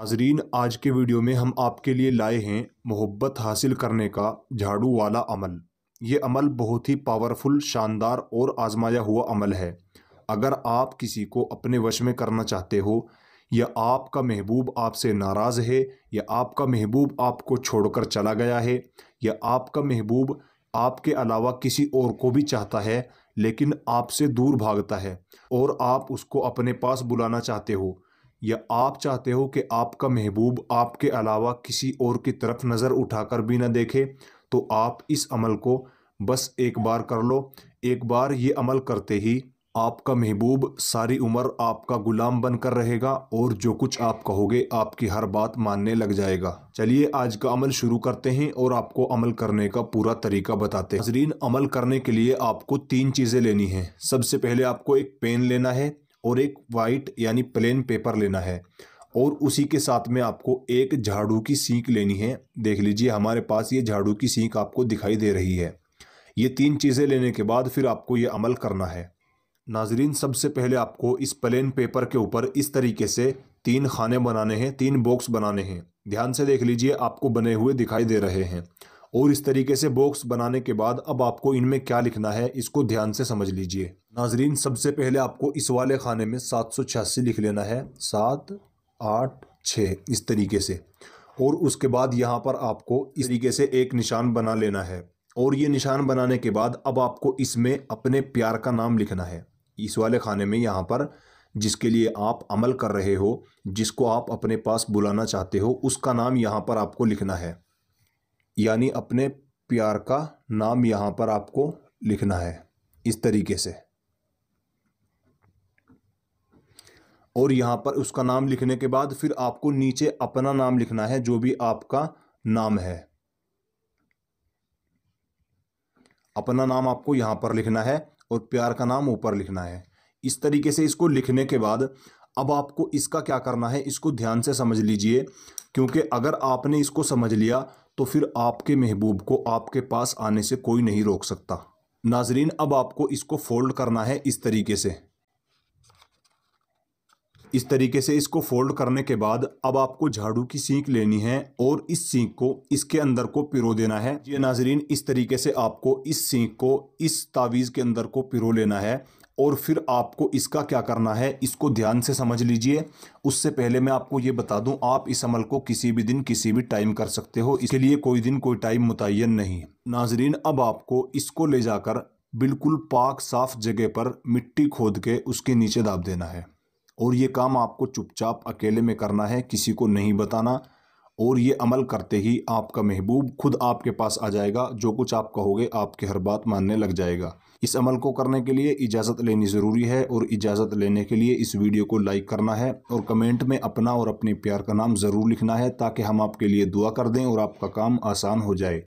नाजरीन आज के वीडियो में हम आपके लिए लाए हैं मोहब्बत हासिल करने का झाड़ू वाला अमल ये अमल बहुत ही पावरफुल शानदार और आजमाया हुआ अमल है अगर आप किसी को अपने वश में करना चाहते हो या आपका महबूब आपसे नाराज़ है या आपका महबूब आपको छोड़कर चला गया है या आपका महबूब आपके अलावा किसी और को भी चाहता है लेकिन आपसे दूर भागता है और आप उसको अपने पास बुलाना चाहते हो या आप चाहते हो कि आपका महबूब आपके अलावा किसी और की तरफ नज़र उठाकर भी ना देखे तो आप इस अमल को बस एक बार कर लो एक बार ये अमल करते ही आपका महबूब सारी उम्र आपका गुलाम बनकर रहेगा और जो कुछ आप कहोगे आपकी हर बात मानने लग जाएगा चलिए आज का अमल शुरू करते हैं और आपको अमल करने का पूरा तरीका बताते हैं नजरीन अमल करने के लिए आपको तीन चीज़ें लेनी हैं सबसे पहले आपको एक पेन लेना है और एक वाइट यानी प्लेन पेपर लेना है और उसी के साथ में आपको एक झाड़ू की सीख लेनी है देख लीजिए हमारे पास ये झाड़ू की सीख आपको दिखाई दे रही है ये तीन चीज़ें लेने के बाद फिर आपको ये अमल करना है नाजरीन सबसे पहले आपको इस प्लेन पेपर के ऊपर इस तरीके से तीन खाने बनाने हैं तीन बॉक्स बनाने हैं ध्यान से देख लीजिए आपको बने हुए दिखाई दे रहे हैं और इस तरीके से बॉक्स बनाने के बाद अब आपको इनमें क्या लिखना है इसको ध्यान से समझ लीजिए नाजरीन सबसे पहले आपको इस वाले खाने में सात सौ छियासी लिख लेना है सात आठ छः इस तरीके से और उसके बाद यहाँ पर आपको इस तरीके से एक निशान बना लेना है और ये निशान बनाने के बाद अब आपको इसमें अपने प्यार का नाम लिखना है इस वाले खाने में यहाँ पर जिसके लिए आप अमल कर रहे हो जिसको आप अपने पास बुलाना चाहते हो उसका नाम यहाँ पर आपको लिखना है यानी अपने प्यार का नाम यहां पर आपको लिखना है इस तरीके से और यहां पर उसका नाम लिखने के बाद फिर आपको नीचे अपना नाम लिखना है जो भी आपका नाम है अपना नाम आपको यहां पर लिखना है और प्यार का नाम ऊपर लिखना है इस तरीके से इसको लिखने के बाद अब आपको इसका क्या करना है इसको ध्यान से समझ लीजिए क्योंकि अगर आपने इसको समझ लिया तो फिर आपके महबूब को आपके पास आने से कोई नहीं रोक सकता नाजरीन अब आपको इसको फोल्ड करना है इस तरीके से इस तरीके से इसको फोल्ड करने के बाद अब आपको झाड़ू की सीख लेनी है और इस सीख को इसके अंदर को पिरो देना है ये नाजरीन इस तरीके से आपको इस सीख को इस तावीज़ के अंदर को पिरो लेना है और फिर आपको इसका क्या करना है इसको ध्यान से समझ लीजिए उससे पहले मैं आपको ये बता दूं आप इस अमल को किसी भी दिन किसी भी टाइम कर सकते हो इसके लिए कोई दिन कोई टाइम मुतन नहीं नाजरीन अब आपको इसको ले जाकर बिल्कुल पाक साफ जगह पर मिट्टी खोद के उसके नीचे दाब देना है और ये काम आपको चुपचाप अकेले में करना है किसी को नहीं बताना और ये अमल करते ही आपका महबूब खुद आपके पास आ जाएगा जो कुछ आप कहोगे आपकी हर बात मानने लग जाएगा इस अमल को करने के लिए इजाज़त लेनी ज़रूरी है और इजाज़त लेने के लिए इस वीडियो को लाइक करना है और कमेंट में अपना और अपने प्यार का नाम ज़रूर लिखना है ताकि हम आपके लिए दुआ कर दें और आपका काम आसान हो जाए